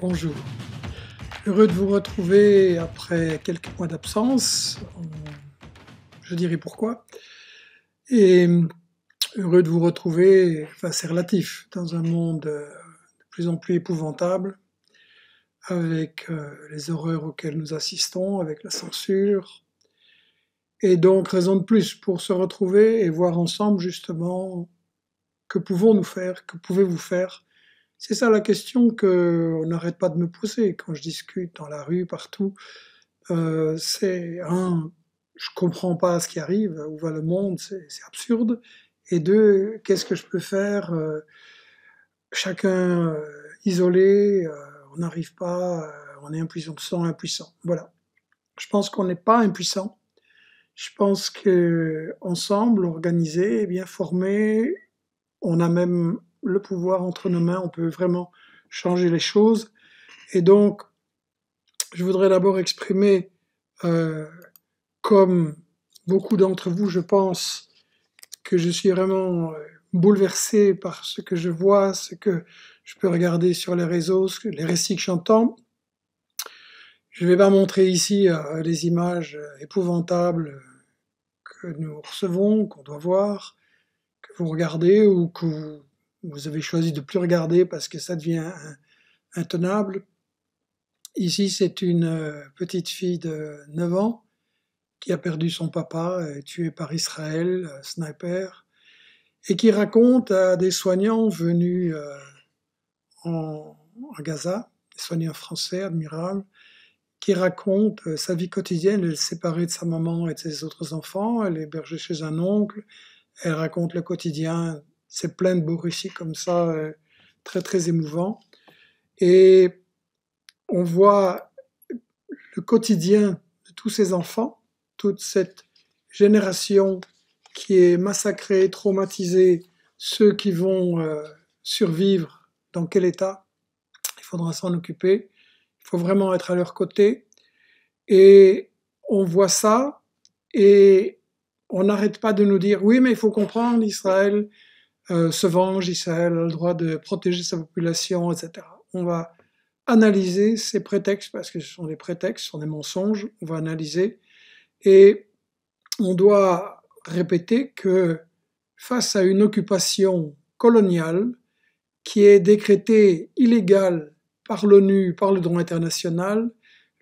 bonjour. Heureux de vous retrouver après quelques mois d'absence, euh, je dirais pourquoi, et heureux de vous retrouver, enfin c'est relatif, dans un monde euh, de plus en plus épouvantable, avec euh, les horreurs auxquelles nous assistons, avec la censure, et donc raison de plus pour se retrouver et voir ensemble justement que pouvons-nous faire, que pouvez-vous faire c'est ça la question qu'on n'arrête pas de me poser quand je discute dans la rue, partout. Euh, c'est un, je comprends pas ce qui arrive, où va le monde, c'est absurde. Et deux, qu'est-ce que je peux faire euh, Chacun euh, isolé, on n'arrive pas, on est impuissant, on impuissant. Voilà. Je pense qu'on n'est pas impuissant. Je pense que ensemble, organisé bien formé, on a même le pouvoir entre nos mains, on peut vraiment changer les choses. Et donc, je voudrais d'abord exprimer, euh, comme beaucoup d'entre vous, je pense, que je suis vraiment euh, bouleversé par ce que je vois, ce que je peux regarder sur les réseaux, les récits que j'entends. Je ne vais pas montrer ici euh, les images épouvantables que nous recevons, qu'on doit voir, que vous regardez ou que vous vous avez choisi de plus regarder parce que ça devient intenable. Ici, c'est une euh, petite fille de 9 ans qui a perdu son papa, euh, tué par Israël, euh, sniper, et qui raconte à des soignants venus en, Gaza, des soignants français admirables, qui raconte sa vie quotidienne. Elle est séparée de sa maman et de ses autres enfants, elle est hébergée chez un oncle, elle raconte le quotidien c'est plein de beaux récits comme ça, euh, très très émouvants. Et on voit le quotidien de tous ces enfants, toute cette génération qui est massacrée, traumatisée, ceux qui vont euh, survivre, dans quel état il faudra s'en occuper. Il faut vraiment être à leur côté. Et on voit ça et on n'arrête pas de nous dire oui, mais il faut comprendre, Israël, euh, se venge, Israël a le droit de protéger sa population, etc. On va analyser ces prétextes, parce que ce sont des prétextes, ce sont des mensonges, on va analyser, et on doit répéter que face à une occupation coloniale qui est décrétée illégale par l'ONU, par le droit international,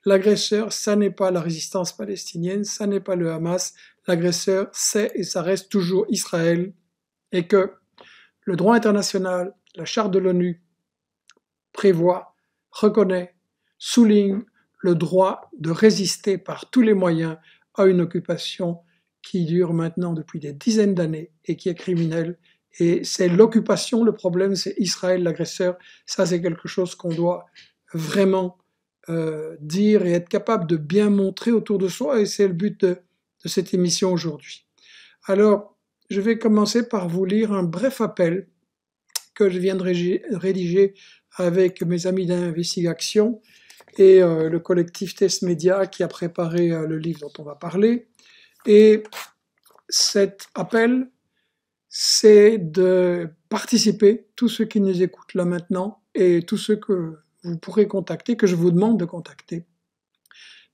l'agresseur, ça n'est pas la résistance palestinienne, ça n'est pas le Hamas, l'agresseur, c'est et ça reste toujours Israël, et que le droit international, la charte de l'ONU prévoit, reconnaît, souligne le droit de résister par tous les moyens à une occupation qui dure maintenant depuis des dizaines d'années et qui est criminelle. Et c'est l'occupation, le problème, c'est Israël l'agresseur. Ça, c'est quelque chose qu'on doit vraiment euh, dire et être capable de bien montrer autour de soi, et c'est le but de, de cette émission aujourd'hui. Alors, je vais commencer par vous lire un bref appel que je viens de rédiger avec mes amis d'investigation et euh, le collectif Test Media qui a préparé euh, le livre dont on va parler. Et cet appel, c'est de participer, tous ceux qui nous écoutent là maintenant et tous ceux que vous pourrez contacter, que je vous demande de contacter,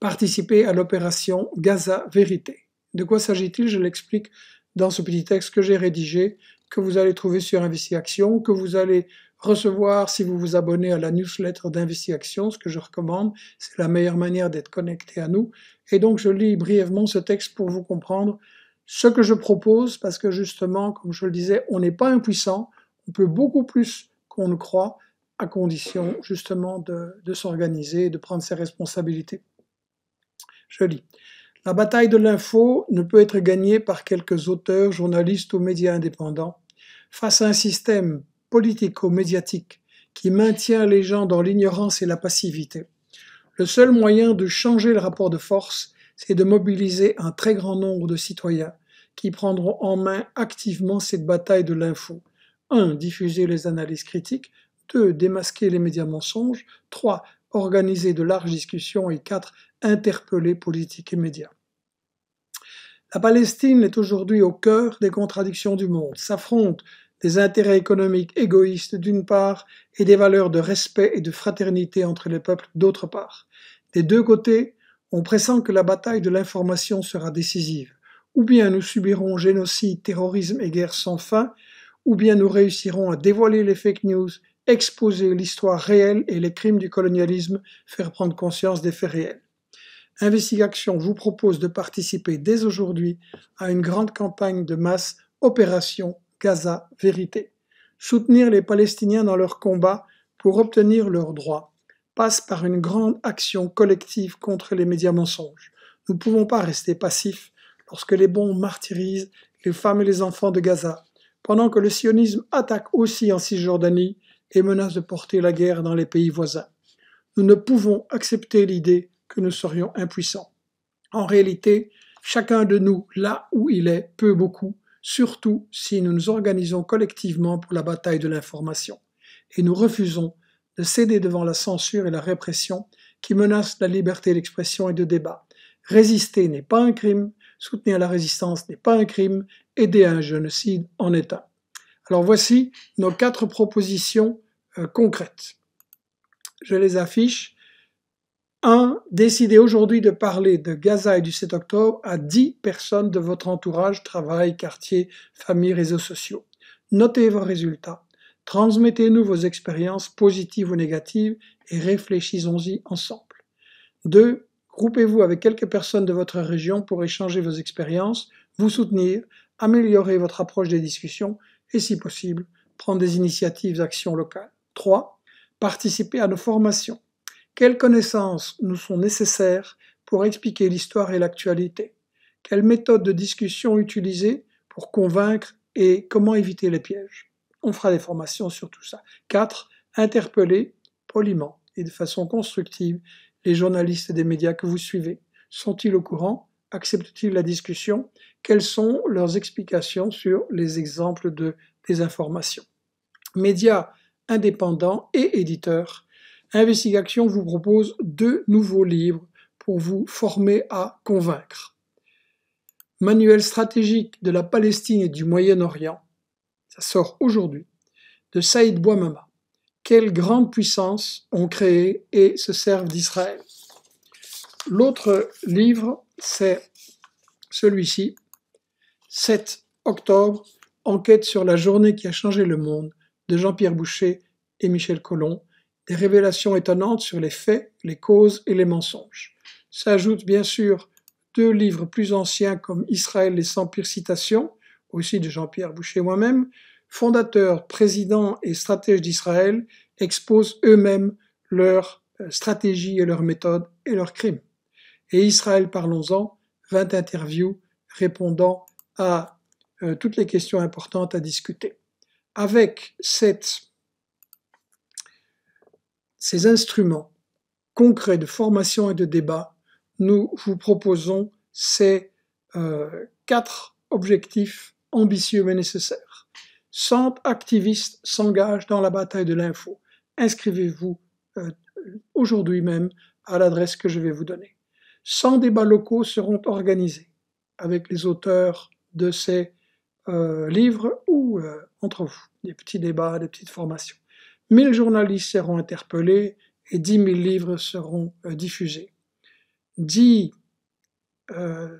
participer à l'opération Gaza Vérité. De quoi s'agit-il Je l'explique dans ce petit texte que j'ai rédigé, que vous allez trouver sur InvestiAction, que vous allez recevoir si vous vous abonnez à la newsletter d'InvestiAction, ce que je recommande, c'est la meilleure manière d'être connecté à nous. Et donc je lis brièvement ce texte pour vous comprendre ce que je propose, parce que justement, comme je le disais, on n'est pas impuissant, on peut beaucoup plus qu'on ne croit, à condition justement de, de s'organiser et de prendre ses responsabilités. Je lis. La bataille de l'info ne peut être gagnée par quelques auteurs, journalistes ou médias indépendants. Face à un système politico-médiatique qui maintient les gens dans l'ignorance et la passivité, le seul moyen de changer le rapport de force, c'est de mobiliser un très grand nombre de citoyens qui prendront en main activement cette bataille de l'info. 1. Diffuser les analyses critiques. 2. Démasquer les médias mensonges. 3. Organiser de larges discussions. Et 4 interpellé politique et médias. La Palestine est aujourd'hui au cœur des contradictions du monde, s'affrontent des intérêts économiques égoïstes d'une part et des valeurs de respect et de fraternité entre les peuples d'autre part. Des deux côtés, on pressent que la bataille de l'information sera décisive. Ou bien nous subirons génocide, terrorisme et guerre sans fin, ou bien nous réussirons à dévoiler les fake news, exposer l'histoire réelle et les crimes du colonialisme, faire prendre conscience des faits réels. Investigation vous propose de participer dès aujourd'hui à une grande campagne de masse Opération Gaza Vérité. Soutenir les Palestiniens dans leur combat pour obtenir leurs droits passe par une grande action collective contre les médias mensonges. Nous ne pouvons pas rester passifs lorsque les bons martyrisent les femmes et les enfants de Gaza, pendant que le sionisme attaque aussi en Cisjordanie et menace de porter la guerre dans les pays voisins. Nous ne pouvons accepter l'idée que nous serions impuissants. En réalité, chacun de nous, là où il est, peut beaucoup, surtout si nous nous organisons collectivement pour la bataille de l'information. Et nous refusons de céder devant la censure et la répression qui menacent la liberté d'expression et de débat. Résister n'est pas un crime, soutenir la résistance n'est pas un crime, aider un génocide en est un. Alors voici nos quatre propositions euh, concrètes. Je les affiche 1. Décidez aujourd'hui de parler de Gaza et du 7 octobre à 10 personnes de votre entourage, travail, quartier, famille, réseaux sociaux. Notez vos résultats. Transmettez-nous vos expériences positives ou négatives et réfléchissons-y ensemble. 2. Groupez-vous avec quelques personnes de votre région pour échanger vos expériences, vous soutenir, améliorer votre approche des discussions et, si possible, prendre des initiatives actions locales. 3. Participez à nos formations. Quelles connaissances nous sont nécessaires pour expliquer l'histoire et l'actualité Quelles méthodes de discussion utiliser pour convaincre et comment éviter les pièges On fera des formations sur tout ça. 4. Interpeller poliment et de façon constructive les journalistes des médias que vous suivez. Sont-ils au courant Acceptent-ils la discussion Quelles sont leurs explications sur les exemples de désinformation Médias indépendants et éditeurs Investigation vous propose deux nouveaux livres pour vous former à convaincre. Manuel stratégique de la Palestine et du Moyen-Orient, ça sort aujourd'hui, de Saïd Bouamama. Quelles grandes puissances ont créé et se servent d'Israël L'autre livre, c'est celui-ci, 7 octobre, Enquête sur la journée qui a changé le monde, de Jean-Pierre Boucher et Michel colomb révélations étonnantes sur les faits, les causes et les mensonges. S'ajoutent bien sûr deux livres plus anciens comme Israël et sans pires citations aussi de Jean-Pierre Boucher moi-même, fondateur, président et stratège d'Israël exposent eux-mêmes leurs euh, stratégies et leurs méthodes et leurs crimes. Et Israël, parlons-en, 20 interviews répondant à euh, toutes les questions importantes à discuter. Avec cette ces instruments concrets de formation et de débat, nous vous proposons ces euh, quatre objectifs ambitieux mais nécessaires. 100 activistes s'engagent dans la bataille de l'info. Inscrivez-vous euh, aujourd'hui même à l'adresse que je vais vous donner. 100 débats locaux seront organisés avec les auteurs de ces euh, livres ou entre vous, des petits débats, des petites formations mille journalistes seront interpellés et dix mille livres seront euh, diffusés. Dix euh,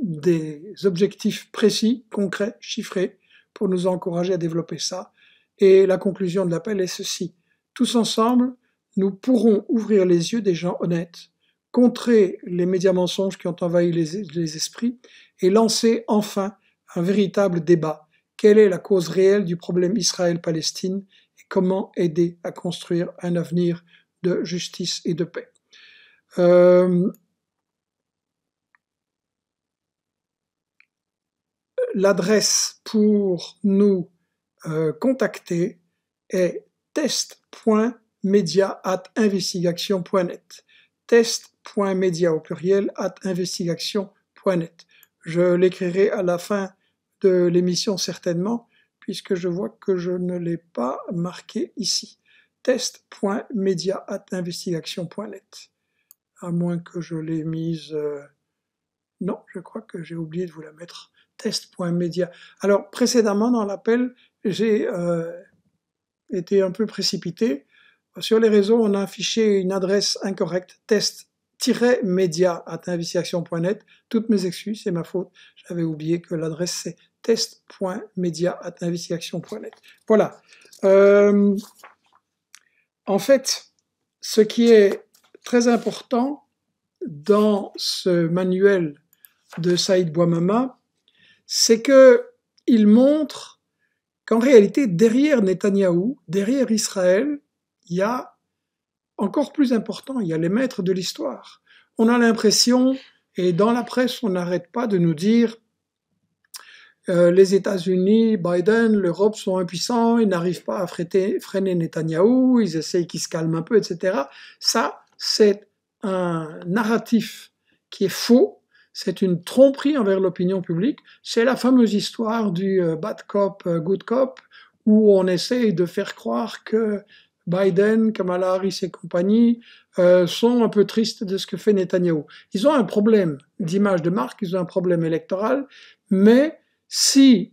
des objectifs précis, concrets, chiffrés, pour nous encourager à développer ça. Et la conclusion de l'appel est ceci. Tous ensemble, nous pourrons ouvrir les yeux des gens honnêtes, contrer les médias mensonges qui ont envahi les esprits et lancer enfin un véritable débat. Quelle est la cause réelle du problème Israël-Palestine comment aider à construire un avenir de justice et de paix. Euh, l'adresse pour nous euh, contacter est test.media.investigation.net. Test.media au pluriel at Je l'écrirai à la fin de l'émission certainement puisque je vois que je ne l'ai pas marqué ici. test.media.investigation.net à moins que je l'ai mise... Euh, non, je crois que j'ai oublié de vous la mettre. Test.media. Alors précédemment dans l'appel, j'ai euh, été un peu précipité. Sur les réseaux, on a affiché une adresse incorrecte, test media@investigation.net. Toutes mes excuses, c'est ma faute. J'avais oublié que l'adresse c'est test.media.investigation.net. Voilà. Euh, en fait, ce qui est très important dans ce manuel de Saïd Bouamama, c'est que il montre qu'en réalité, derrière Netanyahou, derrière Israël, il y a encore plus important, il y a les maîtres de l'histoire. On a l'impression, et dans la presse, on n'arrête pas de nous dire euh, les États-Unis, Biden, l'Europe sont impuissants, ils n'arrivent pas à freiner, freiner Netanyahou, ils essayent qu'il se calme un peu, etc. Ça, c'est un narratif qui est faux, c'est une tromperie envers l'opinion publique. C'est la fameuse histoire du euh, bad cop, euh, good cop, où on essaye de faire croire que Biden, Kamala Harris et compagnie sont un peu tristes de ce que fait Netanyahu. Ils ont un problème d'image de marque, ils ont un problème électoral, mais si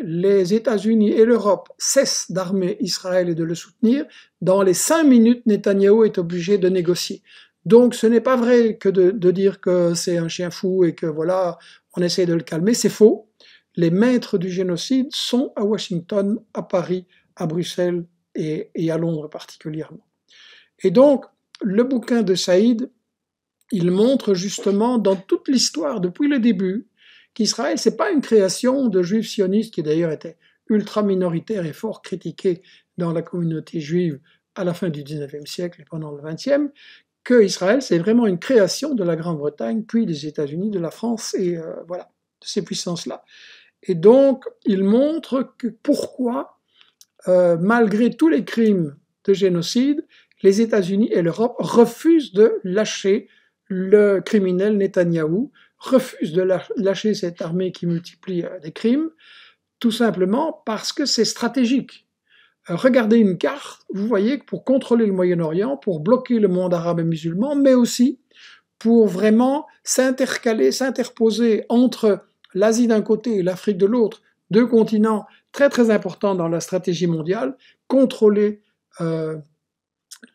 les États-Unis et l'Europe cessent d'armer Israël et de le soutenir, dans les cinq minutes, Netanyahou est obligé de négocier. Donc ce n'est pas vrai que de, dire que c'est un chien fou et que voilà, on essaie de le calmer, c'est faux. Les maîtres du génocide sont à Washington, à Paris, à Bruxelles et à Londres particulièrement. Et donc, le bouquin de Saïd, il montre justement dans toute l'histoire, depuis le début, qu'Israël, n'est pas une création de juifs sionistes qui d'ailleurs étaient ultra minoritaires et fort critiqués dans la communauté juive à la fin du 19e siècle et pendant le 20e, que Israël, c'est vraiment une création de la Grande-Bretagne, puis des États-Unis, de la France, et euh, voilà, de ces puissances-là. Et donc, il montre que pourquoi, euh, malgré tous les crimes de génocide, les États-Unis et l'Europe refusent de lâcher le criminel Netanyahou, refuse de lâcher cette armée qui multiplie euh, des crimes, tout simplement parce que c'est stratégique. Euh, regardez une carte, vous voyez que pour contrôler le Moyen-Orient, pour bloquer le monde arabe et musulman, mais aussi pour vraiment s'intercaler, s'interposer entre l'Asie d'un côté et l'Afrique de l'autre, deux continents très très importants dans la stratégie mondiale, contrôler euh,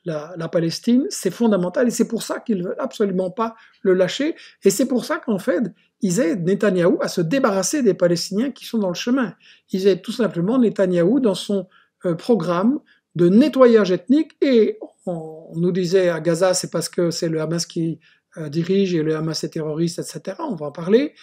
la, Palestine, c'est fondamental et c'est pour ça qu'ils veulent absolument pas le lâcher. Et c'est pour ça qu'en fait, ils aident Netanyahou à se débarrasser des Palestiniens qui sont dans le chemin. Ils aident tout simplement Netanyahou dans son euh, programme de nettoyage ethnique et on, nous disait à Gaza, c'est parce que c'est le Hamas qui euh, dirige et le Hamas est terroriste, etc. On va en parler.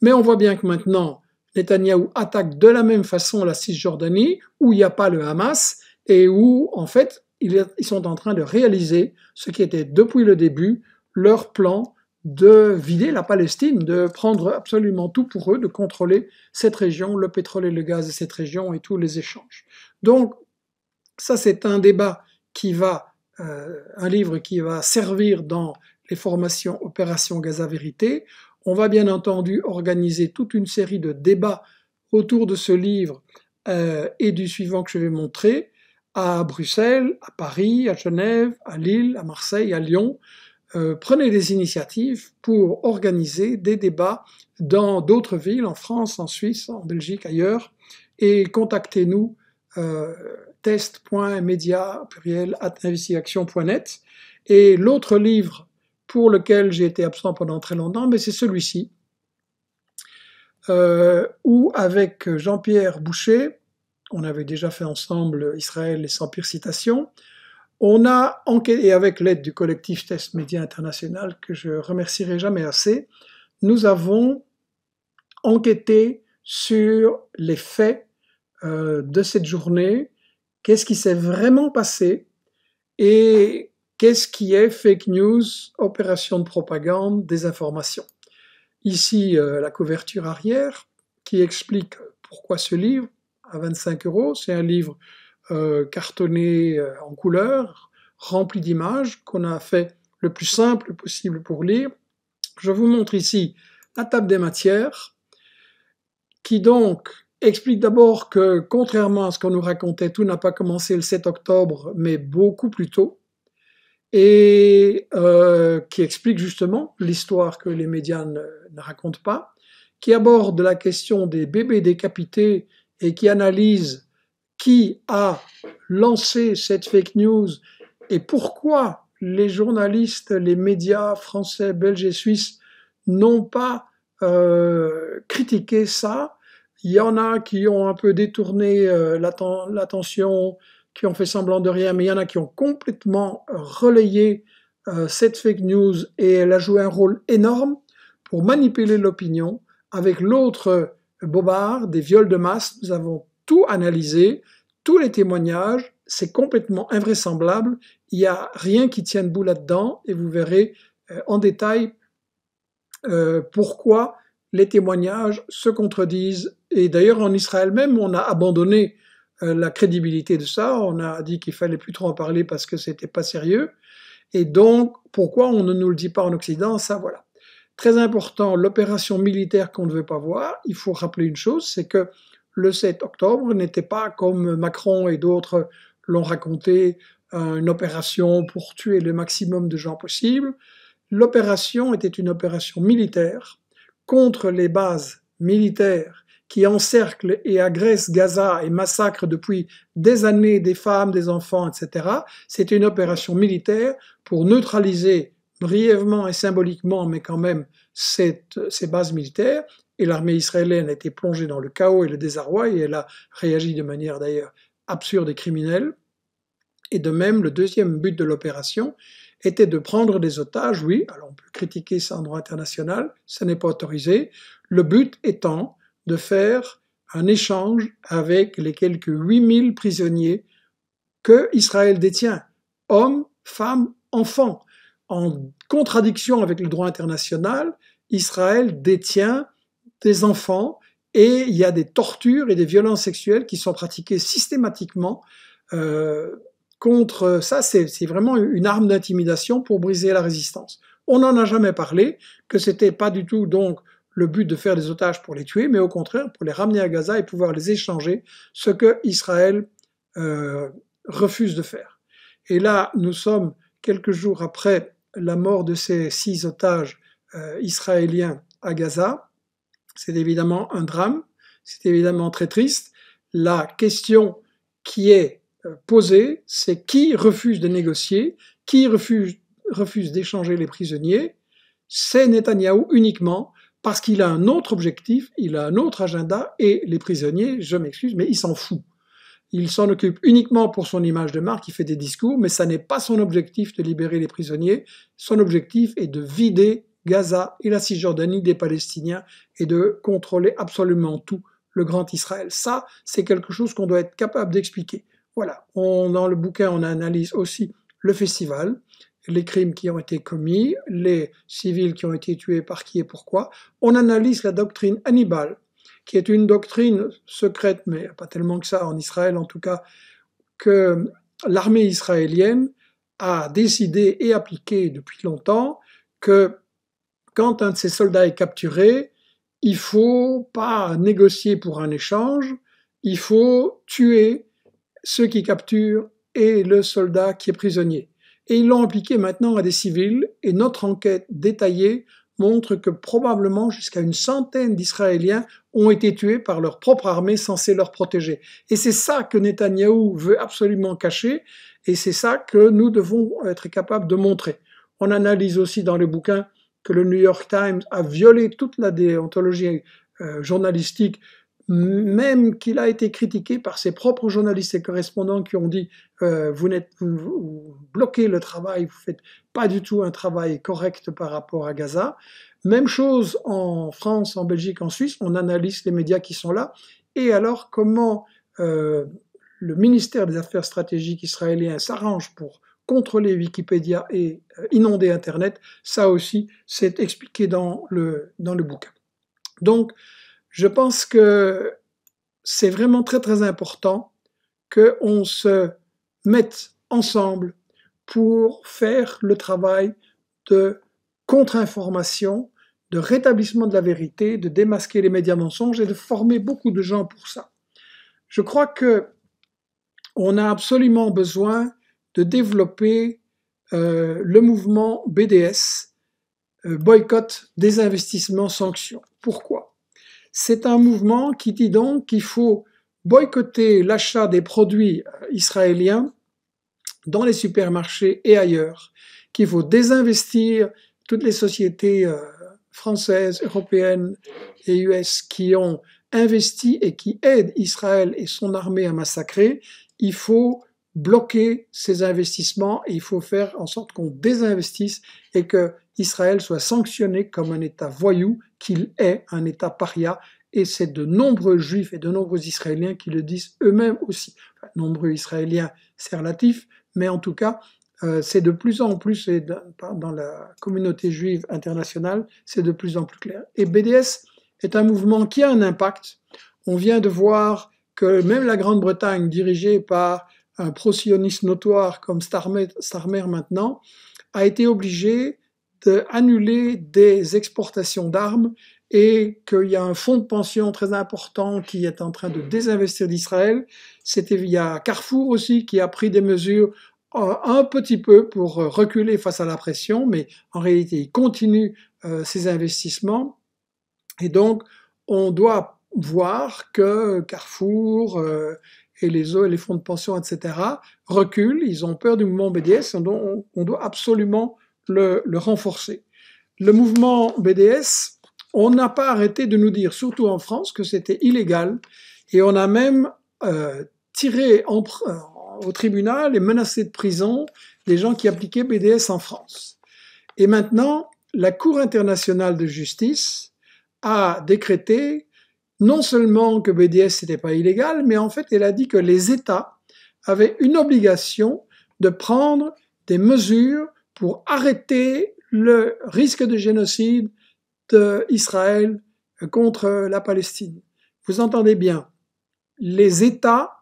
Mais on voit bien que maintenant, Netanyahou attaque de la même façon la Cisjordanie, où il n'y a pas le Hamas, et où, en fait, ils, sont en train de réaliser ce qui était depuis le début leur plan de vider la Palestine, de prendre absolument tout pour eux, de contrôler cette région, le pétrole et le gaz de cette région et tous les échanges. Donc ça c'est un débat qui va, euh, un livre qui va servir dans les formations Opération Gaza Vérité. On va bien entendu organiser toute une série de débats autour de ce livre euh, et du suivant que je vais montrer à Bruxelles, à Paris, à Genève, à Lille, à Marseille, à Lyon, euh, prenez des initiatives pour organiser des débats dans d'autres villes, en France, en Suisse, en Belgique, ailleurs, et contactez-nous euh, Et l'autre livre pour lequel j'ai été absent pendant très longtemps, mais c'est celui-ci, euh, où avec Jean-Pierre Boucher, on avait déjà fait ensemble Israël et sans pire citation. On a enquêté, et avec l'aide du collectif Test Média International, que je remercierai jamais assez, nous avons enquêté sur les faits euh, de cette journée, qu'est-ce qui s'est vraiment passé et qu'est-ce qui est fake news, opération de propagande, désinformation. Ici, euh, la couverture arrière qui explique pourquoi ce livre à 25 euros. C'est un livre euh, cartonné euh, en couleur, rempli d'images, qu'on a fait le plus simple possible pour lire. Je vous montre ici la table des matières, qui donc explique d'abord que, contrairement à ce qu'on nous racontait, tout n'a pas commencé le 7 octobre, mais beaucoup plus tôt, et euh, qui explique justement l'histoire que les médias ne, racontent pas, qui aborde la question des bébés décapités et qui analyse qui a lancé cette fake news et pourquoi les journalistes, les médias français, belges et suisses n'ont pas euh, critiqué ça. Il y en a qui ont un peu détourné euh, l'attention, qui ont fait semblant de rien, mais il y en a qui ont complètement relayé euh, cette fake news et elle a joué un rôle énorme pour manipuler l'opinion avec l'autre Bobard, des viols de masse, nous avons tout analysé, tous les témoignages, c'est complètement invraisemblable, il n'y a rien qui tienne bout là-dedans, et vous verrez euh, en détail euh, pourquoi les témoignages se contredisent. Et d'ailleurs, en Israël même, on a abandonné euh, la crédibilité de ça, on a dit qu'il fallait plus trop en parler parce que c'était pas sérieux. Et donc, pourquoi on ne nous le dit pas en Occident, ça voilà. Très important, l'opération militaire qu'on ne veut pas voir, il faut rappeler une chose, c'est que le 7 octobre n'était pas, comme Macron et d'autres l'ont raconté, euh, une opération pour tuer le maximum de gens possible. L'opération était une opération militaire contre les bases militaires qui encerclent et agressent Gaza et massacrent depuis des années des femmes, des enfants, etc. C'était une opération militaire pour neutraliser brièvement et symboliquement, mais quand même, ces bases militaires, et l'armée israélienne a été plongée dans le chaos et le désarroi, et elle a réagi de manière d'ailleurs absurde et criminelle. Et de même, le deuxième but de l'opération était de prendre des otages, oui, alors on peut critiquer ça en droit international, ça n'est pas autorisé, le but étant de faire un échange avec les quelques 8000 prisonniers que Israël détient, hommes, femmes, enfants en contradiction avec le droit international, Israël détient des enfants et il y a des tortures et des violences sexuelles qui sont pratiquées systématiquement euh, contre ça. C'est vraiment une arme d'intimidation pour briser la résistance. On n'en a jamais parlé, que c'était pas du tout donc le but de faire des otages pour les tuer, mais au contraire pour les ramener à Gaza et pouvoir les échanger, ce que Israël euh, refuse de faire. Et là, nous sommes quelques jours après la mort de ces six otages euh, israéliens à Gaza. C'est évidemment un drame, c'est évidemment très triste. La question qui est euh, posée, c'est qui refuse de négocier, qui refuse, d'échanger les prisonniers. C'est Netanyahou uniquement parce qu'il a un autre objectif, il a un autre agenda et les prisonniers, je m'excuse, mais ils s'en foutent. Il s'en occupe uniquement pour son image de marque, il fait des discours, mais ça n'est pas son objectif de libérer les prisonniers. Son objectif est de vider Gaza et la Cisjordanie des Palestiniens et de contrôler absolument tout le grand Israël. Ça, c'est quelque chose qu'on doit être capable d'expliquer. Voilà, dans le bouquin, on analyse aussi le festival, les crimes qui ont été commis, les civils qui ont été tués par qui et pourquoi. On analyse la doctrine Hannibal, qui est une doctrine secrète, mais pas tellement que ça en Israël en tout cas, que l'armée israélienne a décidé et appliqué depuis longtemps que quand un de ses soldats est capturé, il faut pas négocier pour un échange, il faut tuer ceux qui capturent et le soldat qui est prisonnier. Et ils l'ont appliqué maintenant à des civils, et notre enquête détaillée montre que probablement jusqu'à une centaine d'Israéliens ont été tués par leur propre armée censée leur protéger. Et c'est ça que Netanyahou veut absolument cacher, et c'est ça que nous devons être capables de montrer. On analyse aussi dans le bouquin que le New York Times a violé toute la déontologie euh, journalistique, même qu'il a été critiqué par ses propres journalistes et correspondants qui ont dit euh, vous, n'êtes, bloquez le travail, vous faites pas du tout un travail correct par rapport à Gaza. Même chose en France, en Belgique, en Suisse, on analyse les médias qui sont là. Et alors comment euh, le ministère des Affaires stratégiques israélien s'arrange pour contrôler Wikipédia et euh, inonder Internet, ça aussi, c'est expliqué dans le, dans le bouquin. Donc, je pense que c'est vraiment très très important qu'on se mette ensemble pour faire le travail de contre-information, de rétablissement de la vérité, de démasquer les médias mensonges et de former beaucoup de gens pour ça. Je crois que on a absolument besoin de développer euh, le mouvement BDS, euh, boycott, désinvestissement, Sanctions. Pourquoi C'est un mouvement qui dit donc qu'il faut boycotter l'achat des produits euh, israéliens dans les supermarchés et ailleurs, qu'il faut désinvestir toutes les sociétés euh, françaises, européennes et US qui ont investi et qui aident Israël et son armée à massacrer, il faut bloquer ces investissements et il faut faire en sorte qu'on désinvestisse et que Israël soit sanctionné comme un État voyou, qu'il est un État paria. Et c'est de nombreux Juifs et de nombreux Israéliens qui le disent eux-mêmes aussi. nombreux Israéliens, c'est relatif, mais en tout cas, euh, c'est de plus en plus, et dans la communauté juive internationale, c'est de plus en plus clair. Et BDS est un mouvement qui a un impact. On vient de voir que même la Grande-Bretagne, dirigée par un pro-sioniste notoire comme Starmer, maintenant, a été obligée d'annuler des exportations d'armes et qu'il y a un fonds de pension très important qui est en train de désinvestir d'Israël. C'était il y a Carrefour aussi qui a pris des mesures euh, un petit peu pour euh, reculer face à la pression, mais en réalité, il continue ces euh, ses investissements. Et donc, on doit voir que Carrefour et les, les fonds de pension, etc., reculent, ils ont peur du mouvement BDS, on, doit absolument le, renforcer. Le mouvement BDS, on n'a pas arrêté de nous dire, surtout en France, que c'était illégal, et on a même tiré en, au tribunal et menacé de prison des gens qui appliquaient BDS en France. Et maintenant, la Cour internationale de justice a décrété non seulement que BDS n'était pas illégal, mais en fait, elle a dit que les États avaient une obligation de prendre des mesures pour arrêter le risque de génocide d'Israël contre la Palestine. Vous entendez bien, les États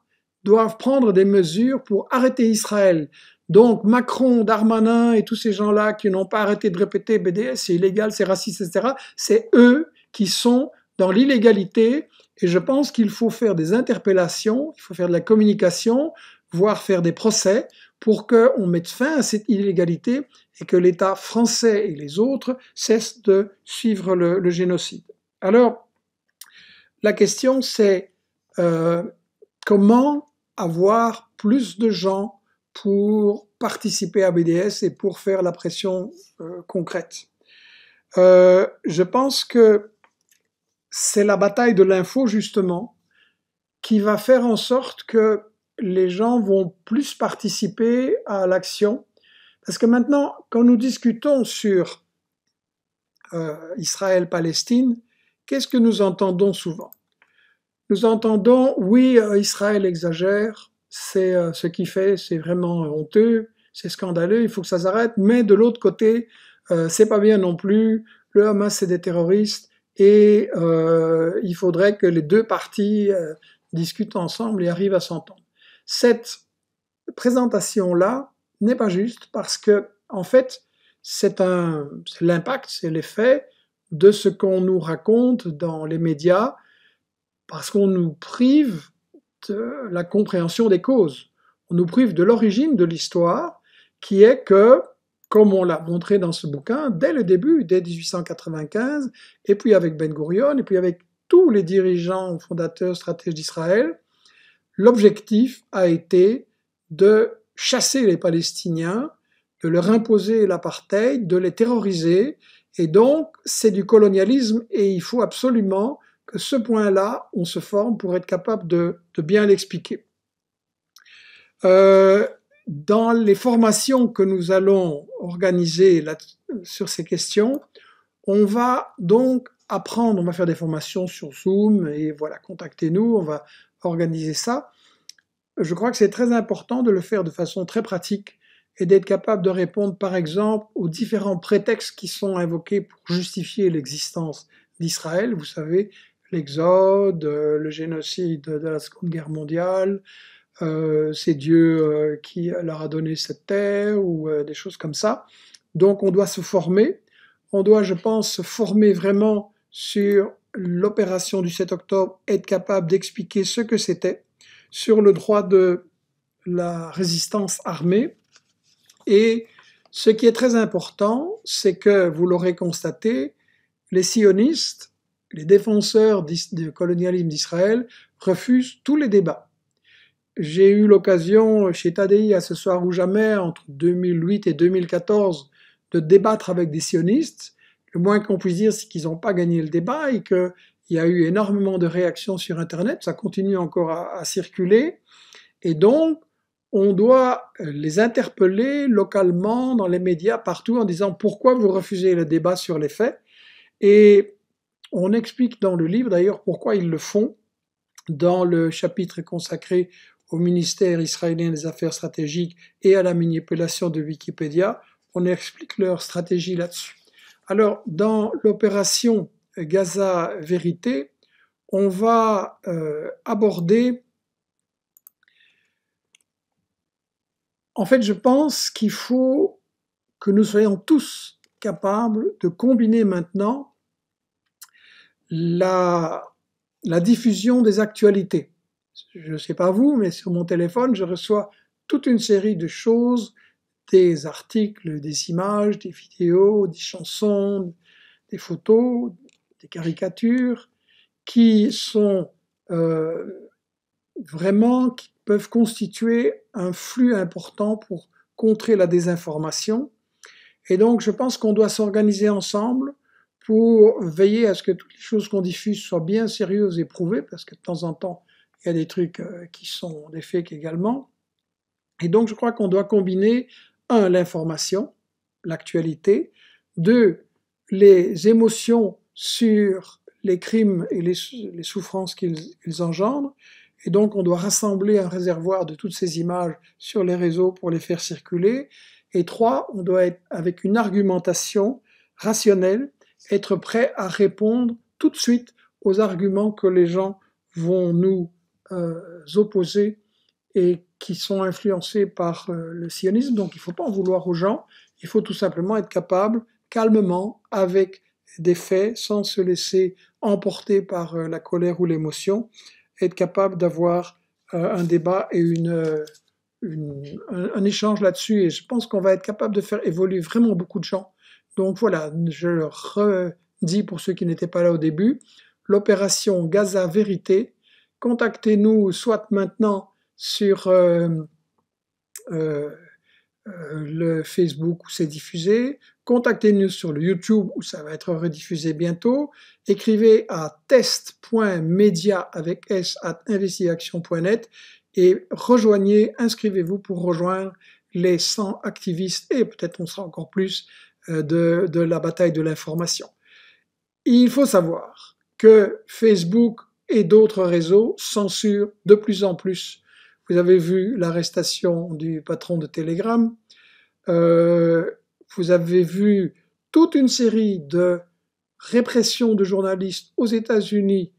doivent prendre des mesures pour arrêter Israël. Donc Macron, Darmanin et tous ces gens-là qui n'ont pas arrêté de répéter BDS, c'est illégal, c'est raciste, etc., c'est eux qui sont dans l'illégalité. Et je pense qu'il faut faire des interpellations, il faut faire de la communication, voire faire des procès pour qu'on mette fin à cette illégalité et que l'État français et les autres cessent de suivre le, génocide. Alors, la question c'est euh, comment avoir plus de gens pour participer à BDS et pour faire la pression euh, concrète. Euh, je pense que c'est la bataille de l'info justement qui va faire en sorte que les gens vont plus participer à l'action. Parce que maintenant, quand nous discutons sur euh, Israël-Palestine, qu'est-ce que nous entendons souvent nous entendons, oui, euh, Israël exagère, c'est euh, ce qu'il fait, c'est vraiment euh, honteux, c'est scandaleux, il faut que ça s'arrête, mais de l'autre côté, c'est pas bien non plus, le Hamas c'est des terroristes, et il faudrait que les deux parties discutent ensemble et arrivent à s'entendre. Cette présentation-là n'est pas juste parce que, en fait, c'est l'impact, c'est l'effet de ce qu'on nous raconte dans les médias, parce qu'on nous prive de la compréhension des causes. On nous prive de l'origine de l'histoire, qui est que, comme on l'a montré dans ce bouquin, dès le début, dès 1895, et puis avec Ben Gurion, et puis avec tous les dirigeants, fondateurs, stratèges d'Israël, l'objectif a été de chasser les Palestiniens, de leur imposer l'apartheid, de les terroriser, et donc c'est du colonialisme, et il faut absolument que ce point-là, on se forme pour être capable de, bien l'expliquer. Euh, dans les formations que nous allons organiser sur ces questions, on va donc apprendre, on va faire des formations sur Zoom et voilà, contactez-nous, on va organiser ça. Je crois que c'est très important de le faire de façon très pratique et d'être capable de répondre par exemple aux différents prétextes qui sont invoqués pour justifier l'existence d'Israël. Vous savez, l'Exode, euh, le génocide de la Seconde Guerre mondiale, euh, c'est Dieu euh, qui leur a donné cette terre ou des choses comme ça. Donc on doit se former. On doit, je pense, se former vraiment sur l'opération du 7 octobre, être capable d'expliquer ce que c'était, sur le droit de la résistance armée. Et ce qui est très important, c'est que, vous l'aurez constaté, les sionistes les défenseurs du colonialisme d'Israël refusent tous les débats. J'ai eu l'occasion chez Tadei à ce soir ou jamais, entre 2008 et 2014, de débattre avec des sionistes. Le moins qu'on puisse dire, c'est qu'ils n'ont pas gagné le débat et qu'il y a eu énormément de réactions sur Internet. Ça continue encore à, circuler. Et donc, on doit les interpeller localement, dans les médias, partout, en disant pourquoi vous refusez le débat sur les faits. Et on explique dans le livre d'ailleurs pourquoi ils le font. Dans le chapitre consacré au ministère israélien des Affaires stratégiques et à la manipulation de Wikipédia, on explique leur stratégie là-dessus. Alors, dans l'opération Gaza Vérité, on va euh, aborder... En fait, je pense qu'il faut que nous soyons tous capables de combiner maintenant la, diffusion des actualités. Je ne sais pas vous, mais sur mon téléphone, je reçois toute une série de choses, des articles, des images, des vidéos, des chansons, des photos, des caricatures, qui sont euh, vraiment, qui peuvent constituer un flux important pour contrer la désinformation. Et donc, je pense qu'on doit s'organiser ensemble pour veiller à ce que toutes les choses qu'on diffuse soient bien sérieuses et prouvées, parce que de temps en temps, il y a des trucs euh, qui sont des fakes également. Et donc, je crois qu'on doit combiner, un, l'information, l'actualité, deux, les émotions sur les crimes et les, les souffrances qu'ils engendrent, et donc on doit rassembler un réservoir de toutes ces images sur les réseaux pour les faire circuler, et trois, on doit être avec une argumentation rationnelle être prêt à répondre tout de suite aux arguments que les gens vont nous euh, opposer et qui sont influencés par euh, le sionisme. Donc il ne faut pas en vouloir aux gens, il faut tout simplement être capable, calmement, avec des faits, sans se laisser emporter par euh, la colère ou l'émotion, être capable d'avoir un débat et une... un, échange là-dessus et je pense qu'on va être capable de faire évoluer vraiment beaucoup de gens donc voilà, je le redis pour ceux qui n'étaient pas là au début, l'opération Gaza Vérité, contactez-nous soit maintenant sur euh, euh, euh, le Facebook où c'est diffusé, contactez-nous sur le YouTube où ça va être rediffusé bientôt, écrivez à test.media avec s at et rejoignez, inscrivez-vous pour rejoindre les 100 activistes et peut-être on sera encore plus euh, de, la bataille de l'information. Il faut savoir que Facebook et d'autres réseaux censurent de plus en plus. Vous avez vu l'arrestation du patron de Telegram. Euh, vous avez vu toute une série de répressions de journalistes aux États-Unis,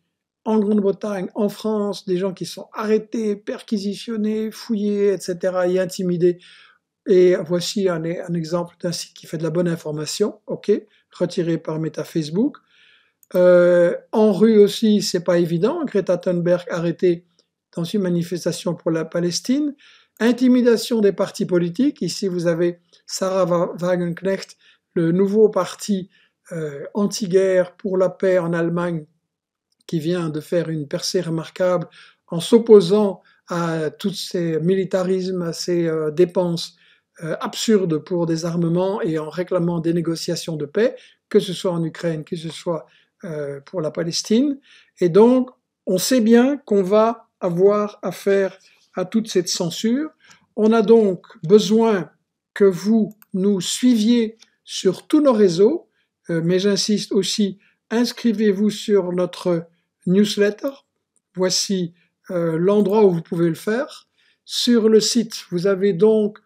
en Grande-Bretagne, en France, des gens qui sont arrêtés, perquisitionnés, fouillés, etc. et intimidés et voici un, exemple d'un site qui fait de la bonne information, ok, retiré par Meta Facebook. Euh, en rue aussi, c'est pas évident. Greta Thunberg arrêtée dans une manifestation pour la Palestine. Intimidation des partis politiques. Ici, vous avez Sarah Wagenknecht, le nouveau parti euh, anti-guerre pour la paix en Allemagne, qui vient de faire une percée remarquable en s'opposant à tous ces militarismes, à ces euh, dépenses euh, absurde pour des armements et en réclamant des négociations de paix, que ce soit en Ukraine, que ce soit euh, pour la Palestine. Et donc, on sait bien qu'on va avoir affaire à toute cette censure. On a donc besoin que vous nous suiviez sur tous nos réseaux, euh, mais j'insiste aussi, inscrivez-vous sur notre newsletter. Voici l'endroit où vous pouvez le faire. Sur le site, vous avez donc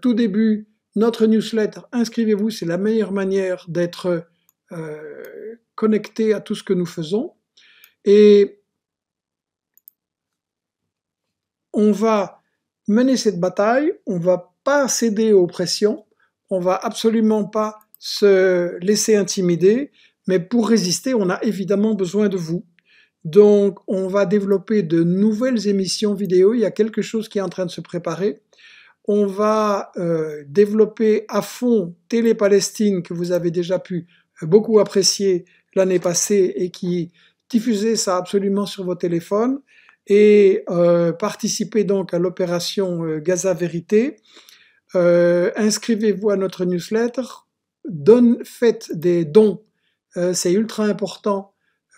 tout début notre newsletter. Inscrivez-vous, c'est la meilleure manière d'être euh, connecté à tout ce que nous faisons. Et on va mener cette bataille, on ne va pas céder aux pressions, on ne va absolument pas se laisser intimider, mais pour résister, on a évidemment besoin de vous. Donc, on va développer de nouvelles émissions vidéo. Il y a quelque chose qui est en train de se préparer on va euh, développer à fond Télé-Palestine que vous avez déjà pu euh, beaucoup apprécier l'année passée et qui diffusait ça absolument sur vos téléphones et euh, participez donc à l'opération euh, Gaza Vérité. Inscrivez-vous à notre newsletter, donne, faites des dons, c'est ultra important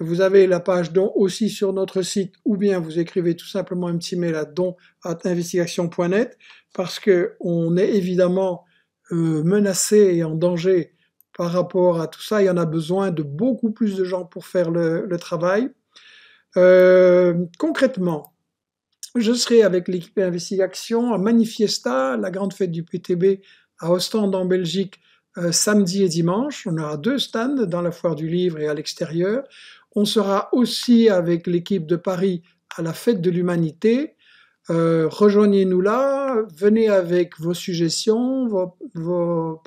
vous avez la page don aussi sur notre site ou bien vous écrivez tout simplement un petit mail à don.investigation.net parce que on est évidemment euh, menacé et en danger par rapport à tout ça. Il y en a besoin de beaucoup plus de gens pour faire le, travail. Euh, concrètement, je serai avec l'équipe Investigation à Manifiesta, la grande fête du PTB à Ostende en Belgique, euh, samedi et dimanche. On aura deux stands dans la foire du livre et à l'extérieur. On sera aussi avec l'équipe de Paris à la fête de l'humanité. Euh, rejoignez-nous là, venez avec vos suggestions, vos,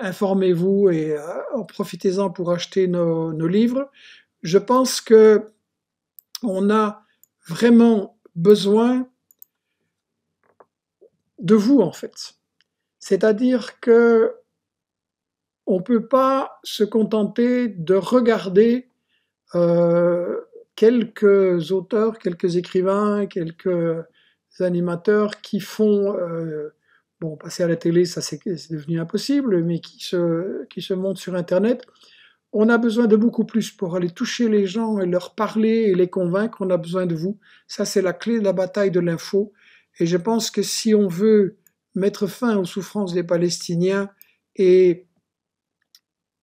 informez-vous et euh, en profitez-en pour acheter nos, nos, livres. Je pense que on a vraiment besoin de vous en fait. C'est-à-dire que on ne peut pas se contenter de regarder euh, quelques auteurs, quelques écrivains, quelques animateurs qui font, euh, bon, passer à la télé, ça c'est devenu impossible, mais qui se, qui se montent sur Internet. On a besoin de beaucoup plus pour aller toucher les gens et leur parler et les convaincre. On a besoin de vous. Ça, c'est la clé de la bataille de l'info. Et je pense que si on veut mettre fin aux souffrances des Palestiniens et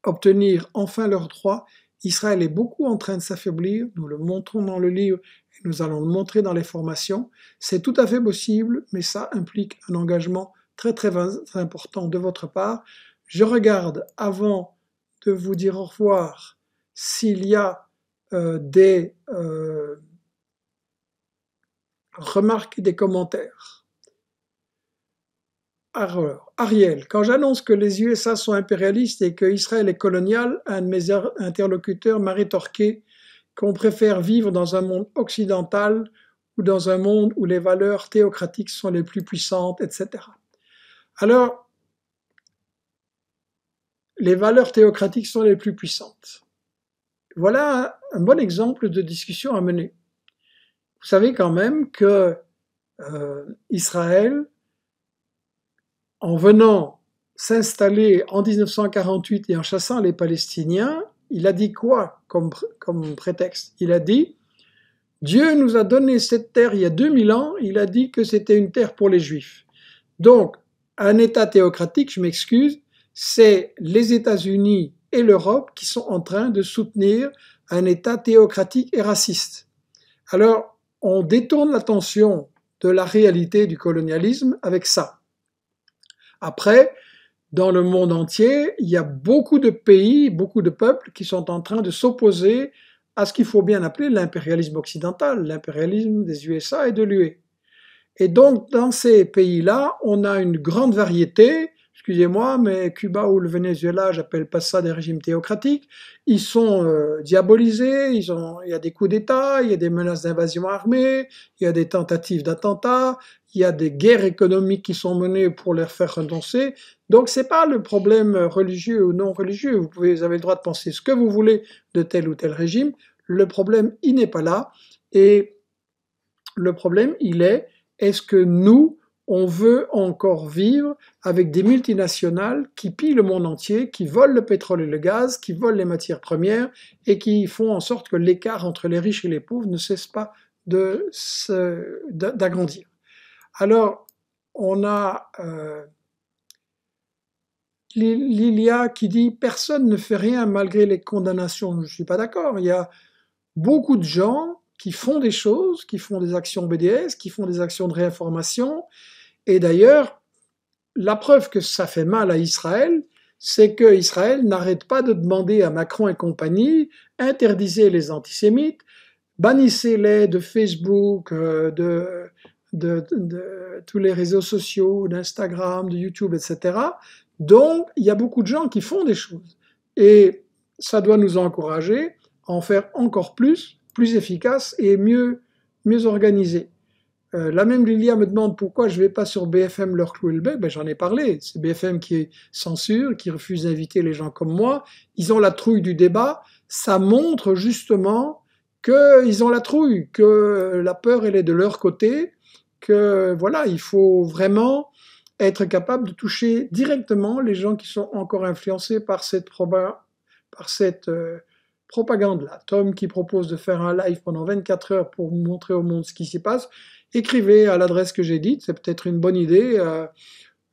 obtenir enfin leurs droits, Israël est beaucoup en train de s'affaiblir, nous le montrons dans le livre et nous allons le montrer dans les formations. C'est tout à fait possible, mais ça implique un engagement très très important de votre part. Je regarde avant de vous dire au revoir s'il y a euh, des euh, remarques des commentaires. Ariel, quand j'annonce que les USA sont impérialistes et que Israël est colonial, un de mes interlocuteurs m'a rétorqué qu'on préfère vivre dans un monde occidental ou dans un monde où les valeurs théocratiques sont les plus puissantes, etc. Alors, les valeurs théocratiques sont les plus puissantes. Voilà un bon exemple de discussion à mener. Vous savez quand même que euh, Israël en venant s'installer en 1948 et en chassant les Palestiniens, il a dit quoi comme, prétexte Il a dit Dieu nous a donné cette terre il y a 2000 ans, il a dit que c'était une terre pour les Juifs. Donc, un État théocratique, je m'excuse, c'est les États-Unis et l'Europe qui sont en train de soutenir un État théocratique et raciste. Alors, on détourne l'attention de la réalité du colonialisme avec ça. Après, dans le monde entier, il y a beaucoup de pays, beaucoup de peuples qui sont en train de s'opposer à ce qu'il faut bien appeler l'impérialisme occidental, l'impérialisme des USA et de l'UE. Et donc, dans ces pays-là, on a une grande variété excusez-moi, mais Cuba ou le Venezuela, j'appelle pas ça des régimes théocratiques, ils sont euh, diabolisés, il y a des coups d'État, il y a des menaces d'invasion armée, il y a des tentatives d'attentats, il y a des guerres économiques qui sont menées pour les faire renoncer. Donc c'est pas le problème religieux ou non religieux, vous avez le droit de penser ce que vous voulez de tel ou tel régime, le problème, il n'est pas là, et le problème, il est, est-ce que nous, on veut encore vivre avec des multinationales qui pillent le monde entier, qui volent le pétrole et le gaz, qui volent les matières premières et qui font en sorte que l'écart entre les riches et les pauvres ne cesse pas d'agrandir. Alors, on a euh, Lilia qui dit Personne ne fait rien malgré les condamnations. Je ne suis pas d'accord. Il y a beaucoup de gens qui font des choses, qui font des actions BDS, qui font des actions de réinformation, et d'ailleurs, la preuve que ça fait mal à Israël, c'est que Israël n'arrête pas de demander à Macron et compagnie interdisez les antisémites, bannissez-les de Facebook, euh, de, tous les réseaux sociaux, d'Instagram, de YouTube, etc. Donc, il y a beaucoup de gens qui font des choses. Et ça doit nous encourager à en faire encore plus, plus efficace et mieux, mieux organisé. Euh, la même Lilia me demande pourquoi je ne vais pas sur BFM leur clouer le bec. Ben, J'en ai parlé. C'est BFM qui est censure, qui refuse d'inviter les gens comme moi. Ils ont la trouille du débat. Ça montre justement qu'ils ont la trouille, que la peur, elle est de leur côté, que voilà, il faut vraiment être capable de toucher directement les gens qui sont encore influencés par cette, par cette euh, propagande-là. Tom qui propose de faire un live pendant 24 heures pour montrer au monde ce qui s'y passe écrivez à l'adresse que j'ai dite, c'est peut-être une bonne idée. Euh,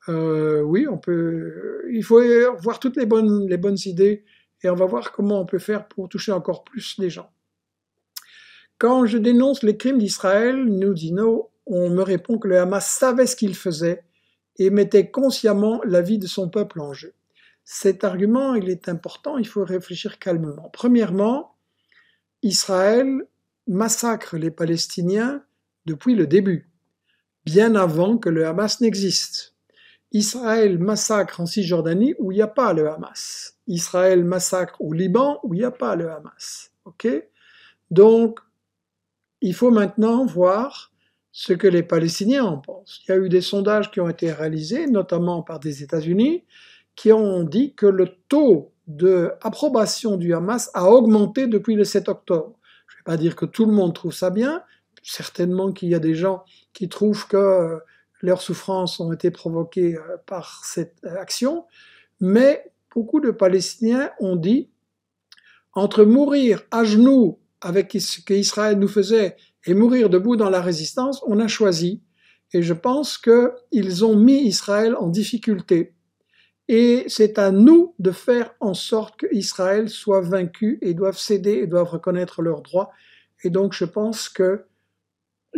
euh, oui, on peut. Il faut voir toutes les bonnes, les bonnes idées et on va voir comment on peut faire pour toucher encore plus les gens. Quand je dénonce les crimes d'Israël, nous dit no, on me répond que le Hamas savait ce qu'il faisait et mettait consciemment la vie de son peuple en jeu. Cet argument, il est important, il faut réfléchir calmement. Premièrement, Israël massacre les Palestiniens depuis le début, bien avant que le Hamas n'existe. Israël massacre en Cisjordanie où il n'y a pas le Hamas. Israël massacre au Liban où il n'y a pas le Hamas. Donc, il faut maintenant voir ce que les Palestiniens en pensent. Il y a eu des sondages qui ont été réalisés, notamment par des États-Unis, qui ont dit que le taux d'approbation du Hamas a augmenté depuis le 7 octobre. Je ne vais pas dire que tout le monde trouve ça bien, certainement qu'il y a des gens qui trouvent que euh, leurs souffrances ont été provoquées euh, par cette euh, action, mais beaucoup de Palestiniens ont dit, entre mourir à genoux avec ce qu'Israël nous faisait et mourir debout dans la résistance, on a choisi. Et je pense qu'ils ont mis Israël en difficulté. Et c'est à nous de faire en sorte qu'Israël soit vaincu et doivent céder et doivent reconnaître leurs droits. Et donc je pense que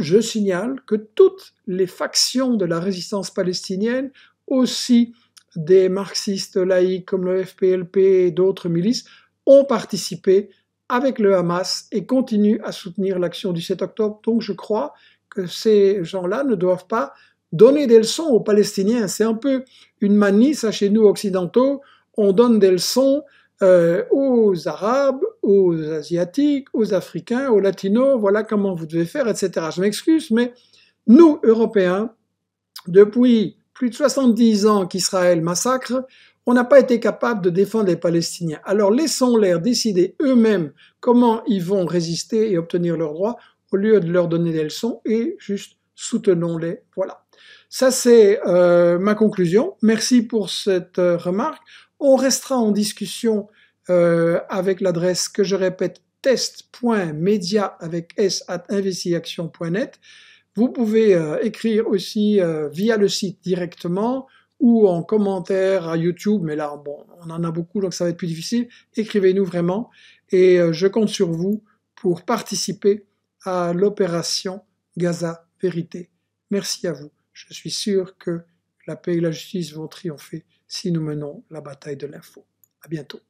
je signale que toutes les factions de la résistance palestinienne, aussi des marxistes laïcs comme le FPLP et d'autres milices, ont participé avec le Hamas et continuent à soutenir l'action du 7 octobre. Donc je crois que ces gens-là ne doivent pas donner des leçons aux Palestiniens. C'est un peu une manie, ça chez nous occidentaux, on donne des leçons euh, aux Arabes, aux Asiatiques, aux Africains, aux Latinos, voilà comment vous devez faire, etc. Je m'excuse, mais nous, Européens, depuis plus de 70 ans qu'Israël massacre, on n'a pas été capable de défendre les Palestiniens. Alors laissons-les décider eux-mêmes comment ils vont résister et obtenir leurs droits au lieu de leur donner des leçons et juste soutenons-les. Voilà. Ça, c'est euh, ma conclusion. Merci pour cette euh, remarque. On restera en discussion euh, avec l'adresse que je répète test.media avec s at investiaction.net. Vous pouvez euh, écrire aussi euh, via le site directement ou en commentaire à YouTube, mais là, bon, on en a beaucoup, donc ça va être plus difficile. Écrivez-nous vraiment et euh, je compte sur vous pour participer à l'opération Gaza Vérité. Merci à vous. Je suis sûr que la paix et la justice vont triompher si nous menons la bataille de l'info. À bientôt.